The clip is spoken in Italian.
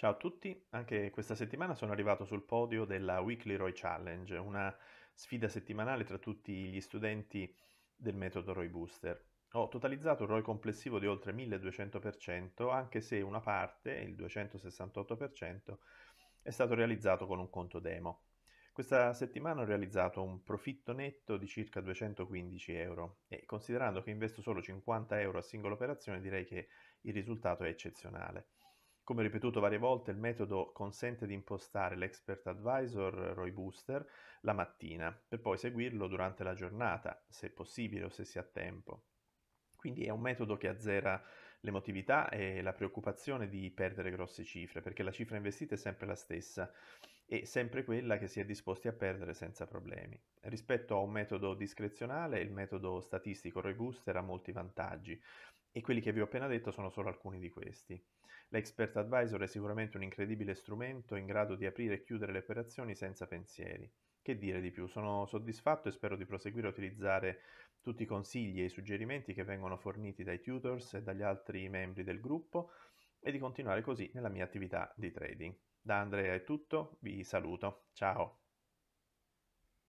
Ciao a tutti, anche questa settimana sono arrivato sul podio della Weekly Roy Challenge, una sfida settimanale tra tutti gli studenti del metodo Roy Booster. Ho totalizzato un ROI complessivo di oltre 1200%, anche se una parte, il 268%, è stato realizzato con un conto demo. Questa settimana ho realizzato un profitto netto di circa 215 euro e considerando che investo solo 50 euro a singola operazione direi che il risultato è eccezionale. Come ripetuto varie volte, il metodo consente di impostare l'expert advisor Roy Booster la mattina per poi seguirlo durante la giornata, se possibile o se si ha tempo. Quindi è un metodo che azzera l'emotività e la preoccupazione di perdere grosse cifre, perché la cifra investita è sempre la stessa e sempre quella che si è disposti a perdere senza problemi. Rispetto a un metodo discrezionale, il metodo statistico Robuster ha molti vantaggi e quelli che vi ho appena detto sono solo alcuni di questi. L'Expert Advisor è sicuramente un incredibile strumento in grado di aprire e chiudere le operazioni senza pensieri. Che dire di più? Sono soddisfatto e spero di proseguire a utilizzare tutti i consigli e i suggerimenti che vengono forniti dai tutors e dagli altri membri del gruppo e di continuare così nella mia attività di trading. Da Andrea è tutto, vi saluto, ciao!